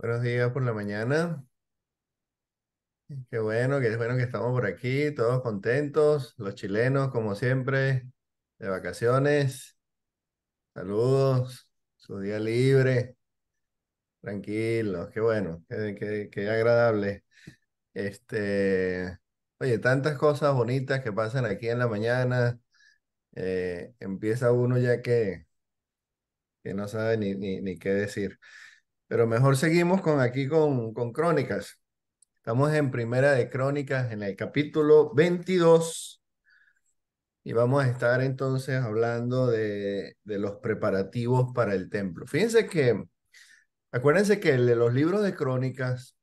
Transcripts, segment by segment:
Buenos días por la mañana. Qué bueno, qué bueno que estamos por aquí, todos contentos, los chilenos como siempre, de vacaciones. Saludos, su día libre, tranquilos, qué bueno, qué, agradable. Este, oye, tantas cosas bonitas que pasan aquí en la mañana. Eh, empieza uno ya que, que no sabe ni, ni qué decir. Pero mejor seguimos con aquí con, con Crónicas. Estamos en Primera de Crónicas, en el capítulo 22. Y vamos a estar entonces hablando de, los preparativos para el templo. Fíjense que, acuérdense que los libros de Crónicas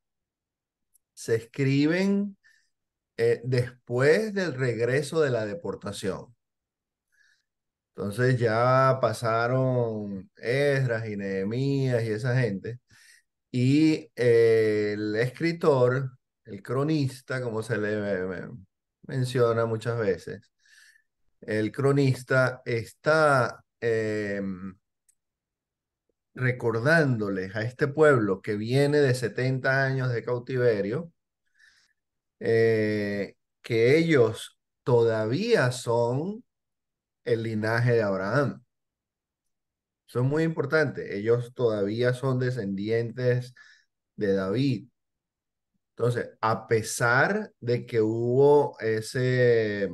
se escriben eh, después del regreso de la deportación. Entonces ya pasaron Esdras y Nehemías y esa gente. Y eh, el escritor, el cronista, como se le menciona muchas veces, el cronista está em, recordándoles a este pueblo que viene de 70 años de cautiverio, eh, que ellos todavía son el linaje de Abraham. son muy importantes Ellos todavía son descendientes de David. Entonces, a pesar de que hubo ese, e,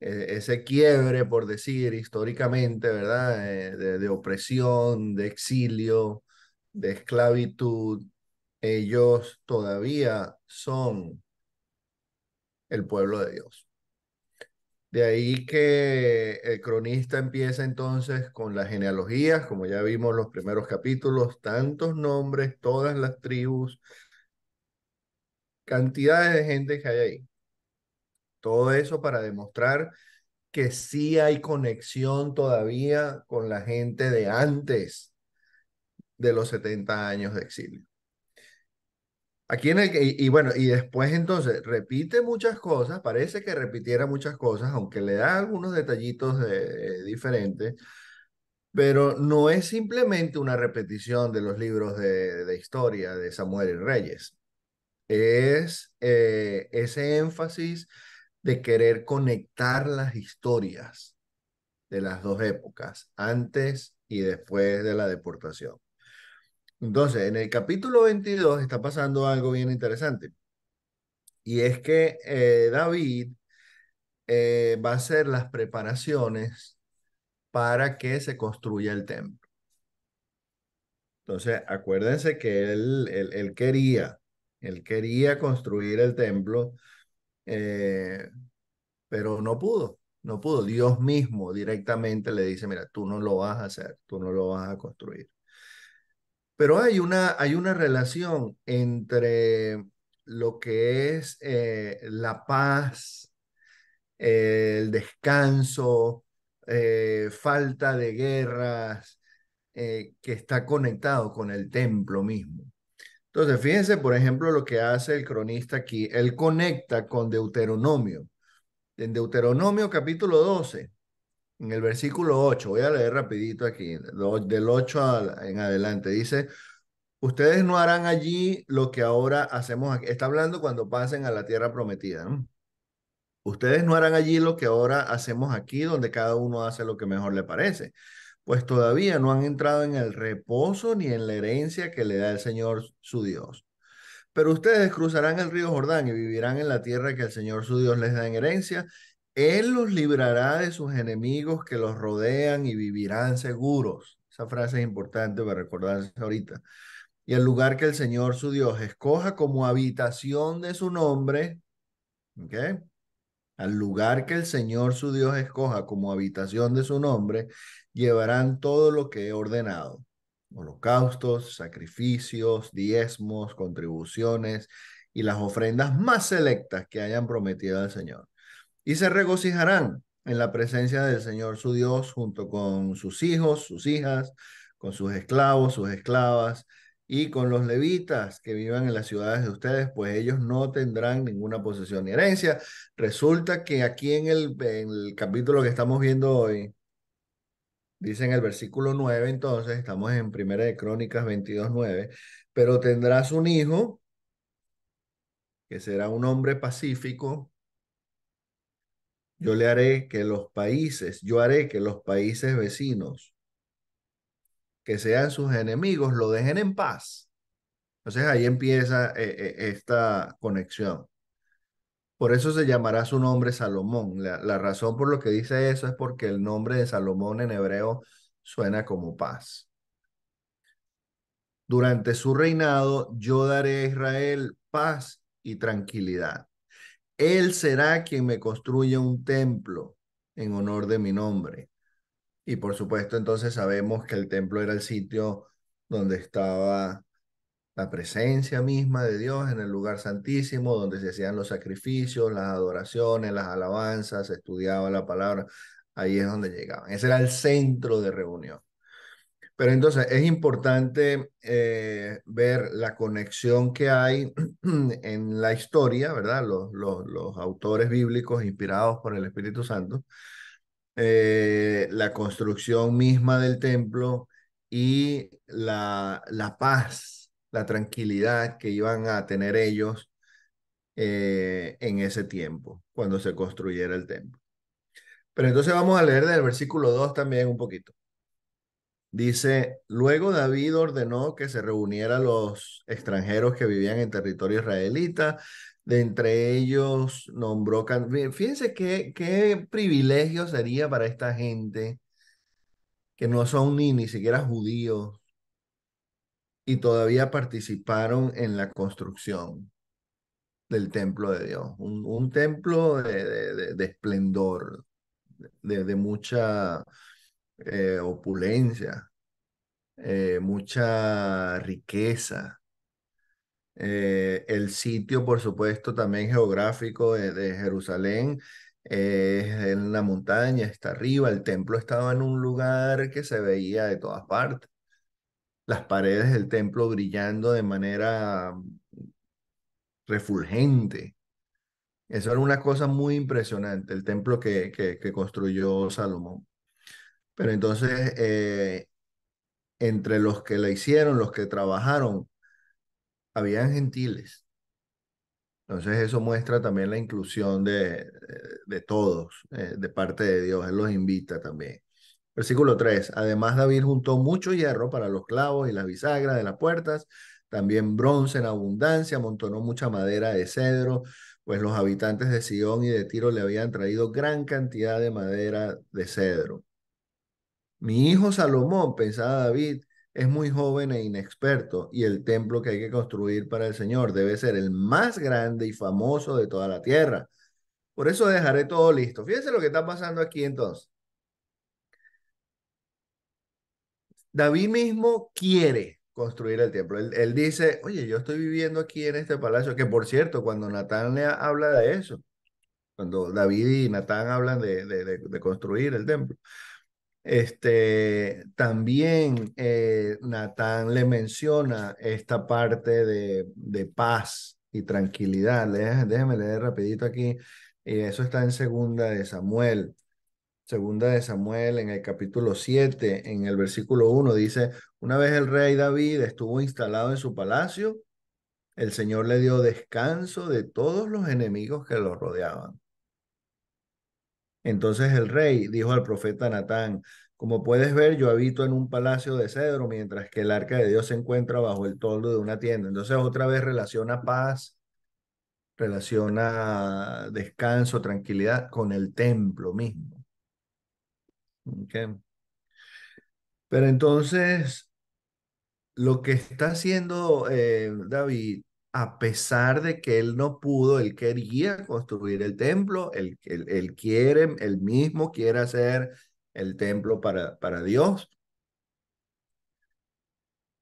ese quiebre, por decir, históricamente, ¿verdad? Eh, de opresión, de exilio, de esclavitud, ellos todavía son el pueblo de Dios. De ahí que el cronista empieza entonces con las genealogías, como ya vimos en los primeros capítulos, tantos nombres, todas las tribus, cantidades de gente que hay ahí. Todo eso para demostrar que sí hay conexión todavía con la gente de antes de los 70 años de exilio. Aquí y, bueno, y después entonces repite muchas cosas, parece que repitiera muchas cosas, aunque le da algunos detallitos diferentes, pero no es simplemente una repetición de los libros de, historia de Samuel y Reyes. Es eh, ese énfasis de querer conectar las historias de las dos épocas, antes y después de la deportación. Entonces, en el capítulo 22 está pasando algo bien interesante. Y es que eh, David eh, va a hacer las preparaciones para que se construya el templo. Entonces, acuérdense que él, quería, él quería construir el templo, eh, pero no pudo, no pudo. Dios mismo directamente le dice, mira, tú no lo vas a hacer, tú no lo vas a construir. Pero hay una, hay una relación entre lo que es eh, la paz, el descanso, eh, falta de guerras, eh, que está conectado con el templo mismo. Entonces, fíjense, por ejemplo, lo que hace el cronista aquí. Él conecta con Deuteronomio. En Deuteronomio capítulo 12, en el versículo 8, voy a leer rapidito aquí, del 8 en adelante, dice, ustedes no harán allí lo que ahora hacemos aquí. Está hablando cuando pasen a la tierra prometida. Ustedes no harán allí lo que ahora hacemos aquí, donde cada uno hace lo que mejor le parece, pues todavía no han entrado en el reposo ni en la herencia que le da el Señor su Dios. Pero ustedes cruzarán el río Jordán y vivirán en la tierra que el Señor su Dios les da en herencia él los librará de sus enemigos que los rodean y vivirán seguros. Esa frase es importante para recordarse ahorita. Y el lugar que el Señor su Dios escoja como habitación de su nombre, Al lugar que el Señor su Dios escoja como habitación de su nombre, llevarán todo lo que he ordenado. Holocaustos, sacrificios, diezmos, contribuciones y las ofrendas más selectas que hayan prometido al Señor y se regocijarán en la presencia del Señor su Dios junto con sus hijos, sus hijas, con sus esclavos, sus esclavas y con los levitas que vivan en las ciudades de ustedes, pues ellos no tendrán ninguna posesión ni herencia. Resulta que aquí en el, en el capítulo que estamos viendo hoy, dice en el versículo 9, entonces estamos en Primera de Crónicas 22, pero tendrás un hijo que será un hombre pacífico yo le haré que los países, yo haré que los países vecinos que sean sus enemigos lo dejen en paz. Entonces ahí empieza eh, eh, esta conexión. Por eso se llamará su nombre Salomón. La, la razón por lo que dice eso es porque el nombre de Salomón en hebreo suena como paz. Durante su reinado yo daré a Israel paz y tranquilidad. Él será quien me construye un templo en honor de mi nombre. Y por supuesto, entonces sabemos que el templo era el sitio donde estaba la presencia misma de Dios en el lugar santísimo, donde se hacían los sacrificios, las adoraciones, las alabanzas, se estudiaba la palabra. Ahí es donde llegaban. Ese era el centro de reunión. Pero entonces es importante eh, ver la conexión que hay en la historia, ¿verdad? Los, los, autores bíblicos inspirados por el Espíritu Santo, eh, la construcción misma del templo y la, paz, la tranquilidad que iban a tener ellos eh, en ese tiempo, cuando se construyera el templo. Pero entonces vamos a leer del versículo 2 también un poquito. Dice, luego David ordenó que se reunieran los extranjeros que vivían en territorio israelita, de entre ellos nombró, fíjense qué, qué privilegio sería para esta gente que no son ni, ni siquiera judíos y todavía participaron en la construcción del templo de Dios, un, templo de, de, de, de esplendor, de, mucha eh, opulencia, eh, mucha riqueza. Eh, el sitio, por supuesto, también geográfico de, Jerusalén es en la montaña, está arriba, el templo estaba en un lugar que se veía de todas partes. Las paredes del templo brillando de manera refulgente. Eso era una cosa muy impresionante, el templo que, que construyó Salomón. Pero entonces, eh, entre los que la hicieron, los que trabajaron, habían gentiles. Entonces eso muestra también la inclusión de, de todos, eh, de parte de Dios. Él los invita también. Versículo 3. Además David juntó mucho hierro para los clavos y las bisagras de las puertas, también bronce en abundancia, amontonó mucha madera de cedro, pues los habitantes de Sion y de Tiro le habían traído gran cantidad de madera de cedro. Mi hijo Salomón, pensaba David, es muy joven e inexperto y el templo que hay que construir para el Señor debe ser el más grande y famoso de toda la tierra. Por eso dejaré todo listo. Fíjense lo que está pasando aquí entonces. David mismo quiere construir el templo. Él, dice, oye, yo estoy viviendo aquí en este palacio, que por cierto, cuando Natán le habla de eso, cuando David y Natán hablan de construir el templo, este, también eh, Natán le menciona esta parte de, paz y tranquilidad. Déjeme leer rapidito aquí. Y eh, eso está en segunda de Samuel. Segunda de Samuel en el capítulo 7, en el versículo 1 dice, una vez el rey David estuvo instalado en su palacio, el Señor le dio descanso de todos los enemigos que lo rodeaban. Entonces el rey dijo al profeta Natán, como puedes ver, yo habito en un palacio de cedro, mientras que el arca de Dios se encuentra bajo el toldo de una tienda. Entonces otra vez relaciona paz, relaciona descanso, tranquilidad con el templo mismo. Pero entonces, lo que está haciendo eh, David a pesar de que él no pudo, él quería construir el templo, él, él, quiere, él mismo quiere hacer el templo para, para Dios.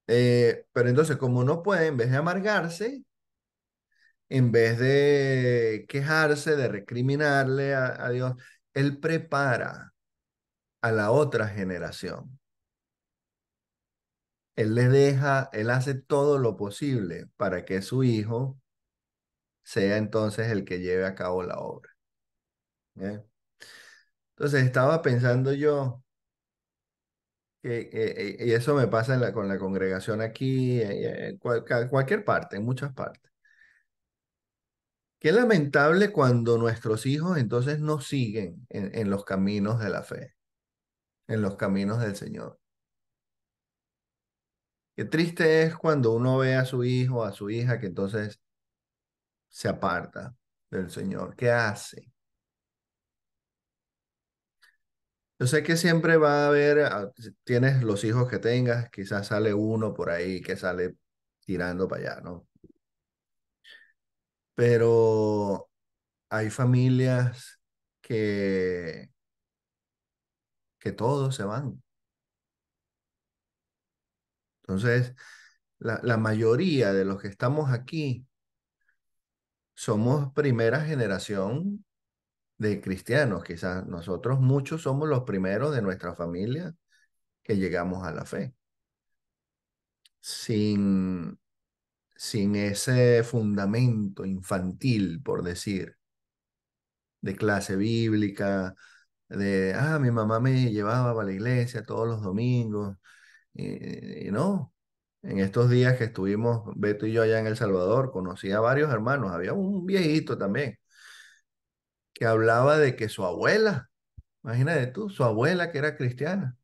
Eh, pero entonces, como no puede, en vez de amargarse, en vez de quejarse, de recriminarle a Dios, él prepara a la otra generación él le deja, él hace todo lo posible para que su hijo sea entonces el que lleve a cabo la obra. Entonces estaba pensando yo, que, y eso me pasa con la congregación aquí, eh, eh, en cualquier parte, en muchas partes. Qué lamentable cuando nuestros hijos entonces no siguen en los caminos de la fe, en los caminos del Señor. Qué triste es cuando uno ve a su hijo, a su hija, que entonces se aparta del Señor. ¿Qué hace? Yo sé que siempre va a haber, ah, tienes los hijos que tengas, quizás sale uno por ahí que sale tirando para allá, ¿no? Pero hay familias que, que todos se van. Entonces, la, mayoría de los que estamos aquí somos primera generación de cristianos. Quizás nosotros muchos somos los primeros de nuestra familia que llegamos a la fe. Sin, sin ese fundamento infantil, por decir, de clase bíblica, de, ah, mi mamá me llevaba a la iglesia todos los domingos, y, eh, no, en estos días que estuvimos Beto y yo allá en El Salvador, conocí a varios hermanos, había un viejito también, que hablaba de que su abuela, imagínate tú, su abuela que era cristiana,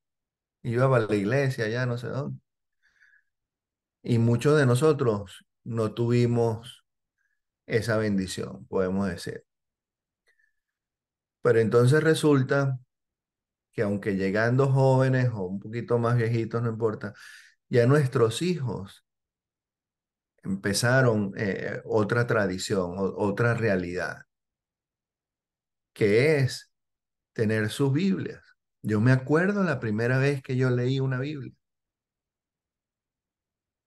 iba a la iglesia allá, no sé dónde. Y muchos de nosotros no tuvimos esa bendición, podemos decir. Pero entonces resulta que aunque llegando jóvenes o un poquito más viejitos, no importa, ya nuestros hijos empezaron eh, otra tradición, otra realidad, que es tener sus Biblias. Yo me acuerdo la primera vez que yo leí una Biblia.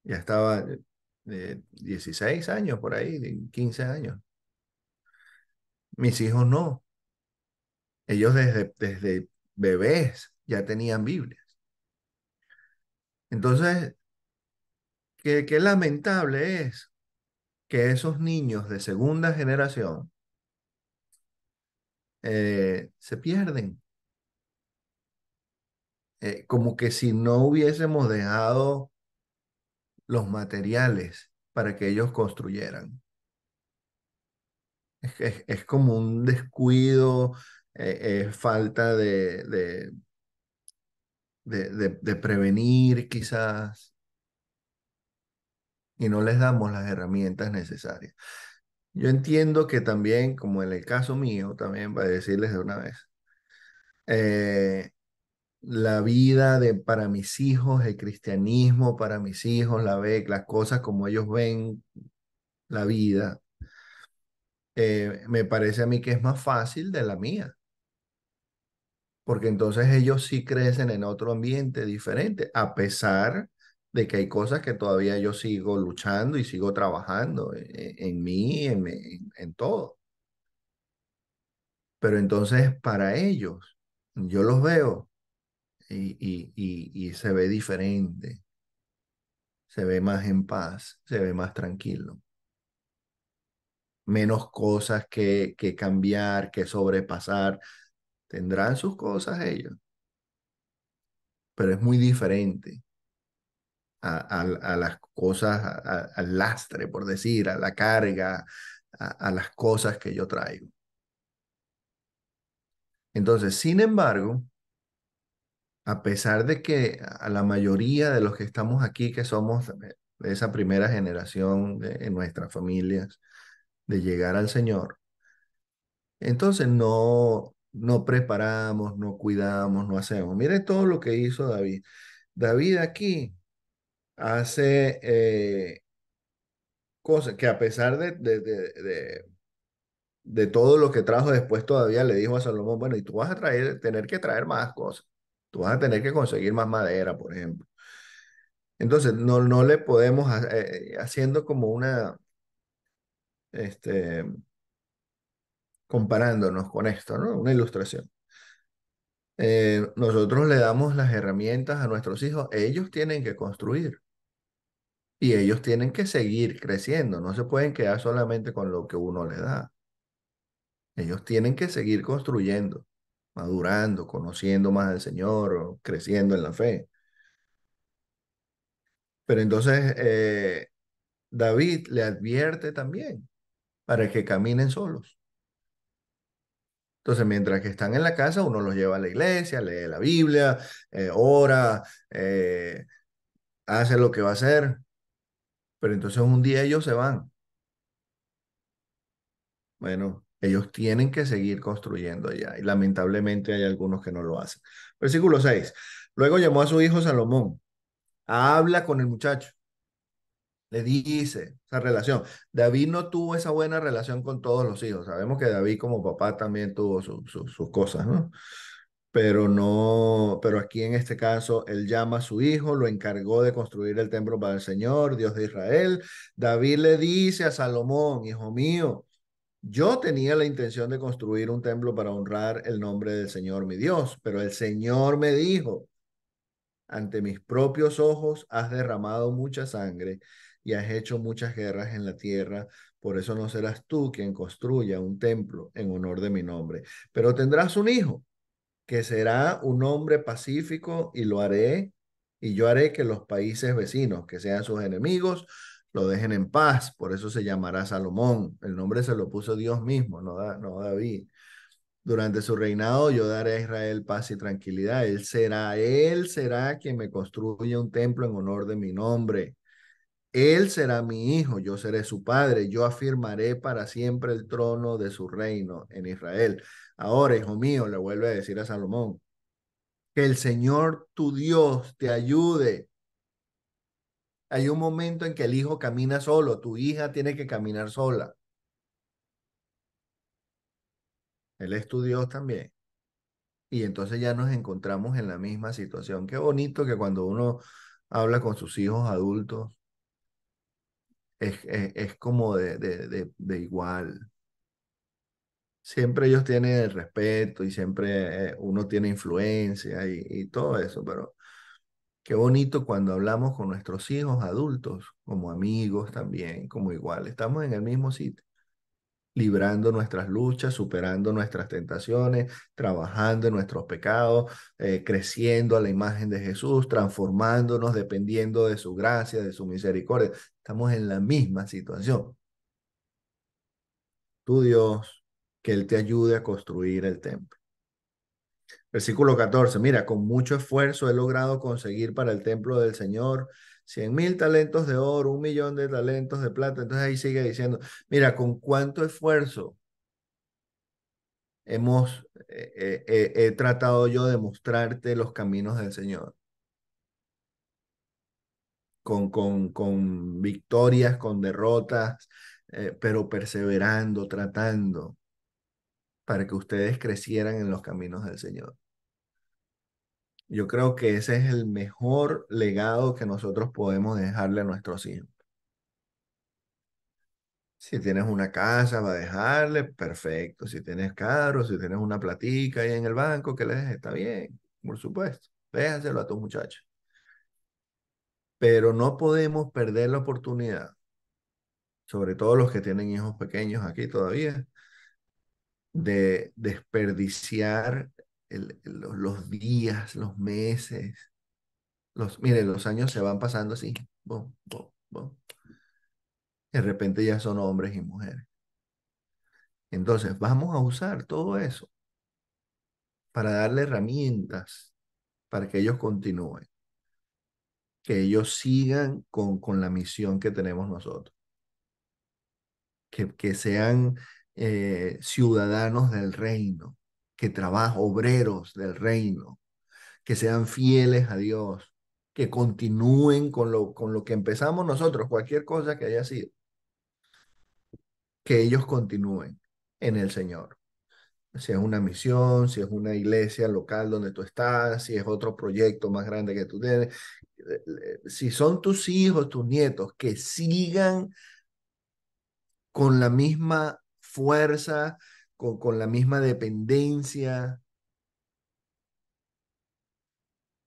Ya estaba eh, eh, de 16 años por ahí, de 15 años. Mis hijos no. Ellos desde, desde bebés ya tenían Biblias. Entonces, qué, lamentable es que esos niños de segunda generación eh, se pierden. Eh, como que si no hubiésemos dejado los materiales para que ellos construyeran. Es, es como un descuido, es eh, eh, falta de, de, prevenir quizás y no les damos las herramientas necesarias. Yo entiendo que también, como en el caso mío, también a decirles de una vez, eh, la vida de, para mis hijos, el cristianismo para mis hijos, la ve, las cosas como ellos ven la vida, me parece a mí que es más fácil de la mía porque entonces ellos sí crecen en otro ambiente diferente, a pesar de que hay cosas que todavía yo sigo luchando y sigo trabajando e-, e-, en, mí, en, en, todo. Pero entonces para ellos, yo los veo y, y, y, se ve diferente, se ve más en paz, se ve más tranquilo. Menos cosas que, que cambiar, que sobrepasar, Tendrán sus cosas ellos, pero es muy diferente a, las cosas, al lastre, por decir, a la carga, a las cosas que yo traigo. Entonces, sin embargo, a pesar de que a la mayoría de los que estamos aquí, que somos de esa primera generación de, en nuestras familias, de llegar al Señor, entonces no, no preparamos, no cuidamos, no hacemos. Mire todo lo que hizo David. David aquí hace eh, cosas que a pesar de, de, de, todo lo que trajo después todavía le dijo a Salomón, bueno, y tú vas a traer, tener que traer más cosas. Tú vas a tener que conseguir más madera, por ejemplo. Entonces, no, no le podemos, eh, haciendo como una, este, comparándonos con esto, ¿no? Una ilustración. Eh, nosotros le damos las herramientas a nuestros hijos, ellos tienen que construir y ellos tienen que seguir creciendo, no se pueden quedar solamente con lo que uno le da. Ellos tienen que seguir construyendo, madurando, conociendo más al Señor, creciendo en la fe. Pero entonces eh, David le advierte también para que caminen solos. Entonces, mientras que están en la casa, uno los lleva a la iglesia, lee la Biblia, eh, ora, eh, hace lo que va a hacer. Pero entonces un día ellos se van. Bueno, ellos tienen que seguir construyendo allá y lamentablemente hay algunos que no lo hacen. Versículo 6. Luego llamó a su hijo Salomón. Habla con el muchacho le dice esa relación. David no tuvo esa buena relación con todos los hijos. Sabemos que David como papá también tuvo su, sus cosas, ¿no? Pero no, pero aquí en este caso él llama a su hijo, lo encargó de construir el templo para el Señor, Dios de Israel. David le dice a Salomón, hijo mío, yo tenía la intención de construir un templo para honrar el nombre del Señor mi Dios, pero el Señor me dijo, ante mis propios ojos has derramado mucha sangre y has hecho muchas guerras en la tierra, por eso no serás tú quien construya un templo en honor de mi nombre. Pero tendrás un hijo, que será un hombre pacífico, y lo haré, y yo haré que los países vecinos, que sean sus enemigos, lo dejen en paz. Por eso se llamará Salomón. El nombre se lo puso Dios mismo, no, no David. Durante su reinado yo daré a Israel paz y tranquilidad. Él será, él será quien me construya un templo en honor de mi nombre. Él será mi hijo, yo seré su padre, yo afirmaré para siempre el trono de su reino en Israel. Ahora, hijo mío, le vuelve a decir a Salomón, que el Señor tu Dios te ayude. Hay un momento en que el hijo camina solo, tu hija tiene que caminar sola. Él es tu Dios también. Y entonces ya nos encontramos en la misma situación. Qué bonito que cuando uno habla con sus hijos adultos, es, como de, de, igual. Siempre ellos tienen el respeto y siempre eh, uno tiene influencia y todo eso, pero qué bonito cuando hablamos con nuestros hijos adultos, como amigos también, como igual, estamos en el mismo sitio librando nuestras luchas, superando nuestras tentaciones, trabajando en nuestros pecados, eh, creciendo a la imagen de Jesús, transformándonos dependiendo de su gracia, de su misericordia. Estamos en la misma situación. Tu Dios, que Él te ayude a construir el templo. Versículo 14, mira, con mucho esfuerzo he logrado conseguir para el templo del Señor 100 mil talentos de oro, un millón de talentos de plata. Entonces ahí sigue diciendo, mira, con cuánto esfuerzo hemos eh, eh, eh, he tratado yo de mostrarte los caminos del Señor. Con, con, con victorias, con derrotas, pero perseverando, tratando para que ustedes crecieran en los caminos del Señor. Yo creo que ese es el mejor legado que nosotros podemos dejarle a nuestros hijos. Si tienes una casa va a dejarle, perfecto. Si tienes carro si tienes una platica ahí en el banco que le dejes, está bien, por supuesto. Déjaselo a tus muchachos. Pero no podemos perder la oportunidad, sobre todo los que tienen hijos pequeños aquí todavía, de desperdiciar los, días, los meses. Los, miren, los años se van pasando así. De repente ya son hombres y mujeres. Entonces, vamos a usar todo eso para darle herramientas para que ellos continúen, que ellos sigan con, con la misión que tenemos nosotros, que, que sean eh, ciudadanos del reino, que trabajen, obreros del reino, que sean fieles a Dios, que continúen con lo, con lo que empezamos nosotros, cualquier cosa que haya sido, que ellos continúen en el Señor. Si es una misión, si es una iglesia local donde tú estás, si es otro proyecto más grande que tú tienes, eh, eh, si son tus hijos, tus nietos, que sigan con la misma fuerza, con, la misma dependencia,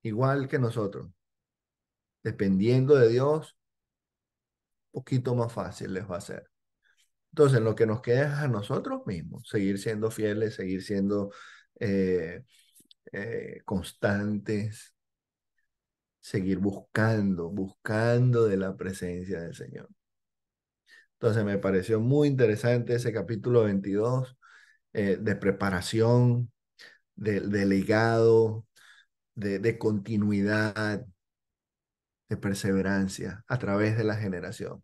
igual que nosotros, dependiendo de Dios, un poquito más fácil les va a ser. Entonces, lo que nos queda es a nosotros mismos, seguir siendo fieles, seguir siendo eh, eh, constantes, seguir buscando, buscando de la presencia del Señor. Entonces, me pareció muy interesante ese capítulo 22. Eh, de preparación, de, ligado, de, de, continuidad, de perseverancia a través de la generación.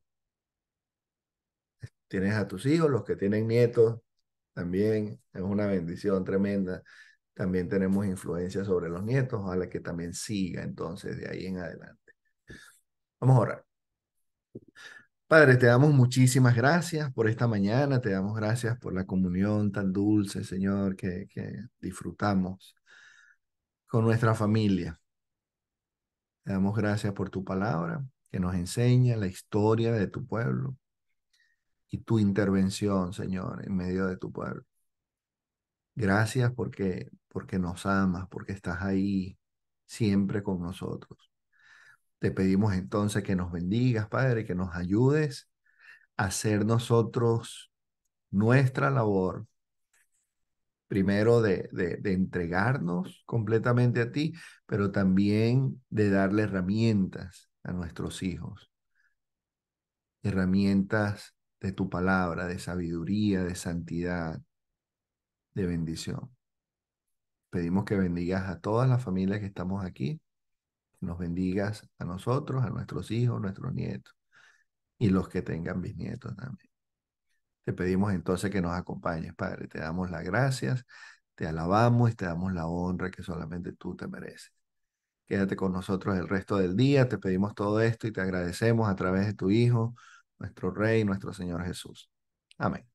Tienes a tus hijos, los que tienen nietos, también es una bendición tremenda. También tenemos influencia sobre los nietos, ojalá que también siga entonces de ahí en adelante. Vamos a orar. Padre, te damos muchísimas gracias por esta mañana, te damos gracias por la comunión tan dulce, Señor, que, disfrutamos con nuestra familia. Te damos gracias por tu palabra que nos enseña la historia de tu pueblo y tu intervención, Señor, en medio de tu pueblo. Gracias porque, porque nos amas, porque estás ahí siempre con nosotros. Te pedimos entonces que nos bendigas, Padre, que nos ayudes a hacer nosotros nuestra labor, primero de, de, de, entregarnos completamente a ti, pero también de darle herramientas a nuestros hijos, herramientas de tu palabra, de sabiduría, de santidad, de bendición. Pedimos que bendigas a todas las familias que estamos aquí nos bendigas a nosotros, a nuestros hijos, nuestros nietos y los que tengan bisnietos también. Te pedimos entonces que nos acompañes, Padre. Te damos las gracias, te alabamos y te damos la honra que solamente tú te mereces. Quédate con nosotros el resto del día. Te pedimos todo esto y te agradecemos a través de tu Hijo, nuestro Rey, nuestro Señor Jesús. Amén.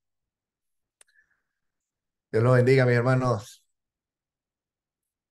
Dios los bendiga, mis hermanos.